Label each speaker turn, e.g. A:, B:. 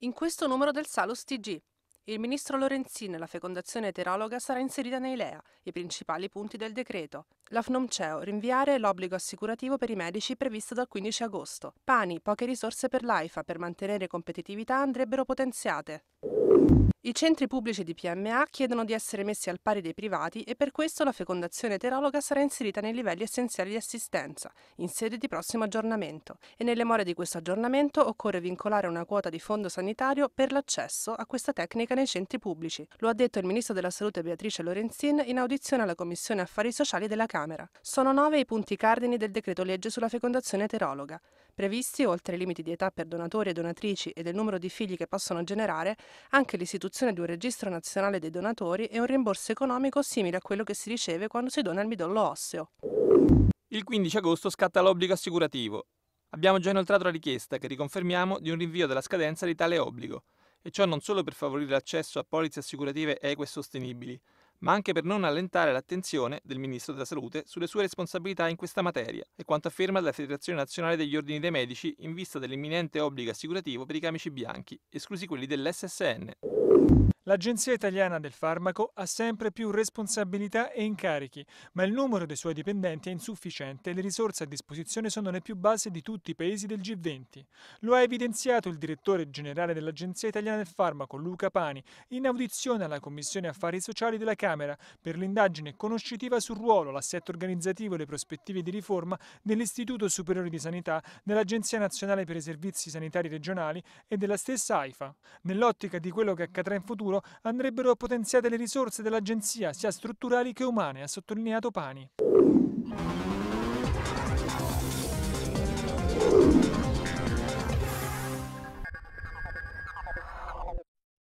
A: in questo numero del Salus TG. Il ministro Lorenzin, e la fecondazione eterologa, sarà inserita nei LEA, i principali punti del decreto. L'AFNOMCEO, rinviare l'obbligo assicurativo per i medici previsto dal 15 agosto. Pani, poche risorse per l'AIFA per mantenere competitività andrebbero potenziate. I centri pubblici di PMA chiedono di essere messi al pari dei privati e per questo la fecondazione eterologa sarà inserita nei livelli essenziali di assistenza, in sede di prossimo aggiornamento, e nelle more di questo aggiornamento occorre vincolare una quota di fondo sanitario per l'accesso a questa tecnica nei centri pubblici. Lo ha detto il Ministro della Salute Beatrice Lorenzin in audizione alla Commissione Affari Sociali della Camera. Sono nove i punti cardini del decreto legge sulla fecondazione eterologa previsti, oltre ai limiti di età per donatori e donatrici e del numero di figli che possono generare, anche l'istituzione di un registro nazionale dei donatori e un rimborso economico simile a quello che si riceve quando si dona il midollo osseo.
B: Il 15 agosto scatta l'obbligo assicurativo. Abbiamo già inoltrato la richiesta, che riconfermiamo, di un rinvio della scadenza di tale obbligo, e ciò non solo per favorire l'accesso a polizze assicurative eque e sostenibili, ma anche per non allentare l'attenzione del Ministro della Salute sulle sue responsabilità in questa materia e quanto afferma la Federazione Nazionale degli Ordini dei Medici in vista dell'imminente obbligo assicurativo per i camici bianchi, esclusi quelli
C: dell'SSN. L'Agenzia Italiana del Farmaco ha sempre più responsabilità e incarichi, ma il numero dei suoi dipendenti è insufficiente e le risorse a disposizione sono le più basse di tutti i paesi del G20. Lo ha evidenziato il direttore generale dell'Agenzia Italiana del Farmaco, Luca Pani, in audizione alla Commissione Affari Sociali della Camera per l'indagine conoscitiva sul ruolo, l'assetto organizzativo e le prospettive di riforma dell'Istituto Superiore di Sanità, dell'Agenzia Nazionale per i Servizi Sanitari Regionali e della stessa AIFA. Nell'ottica di quello che accadrà in futuro, andrebbero potenziate le risorse dell'agenzia, sia strutturali che umane, ha sottolineato Pani.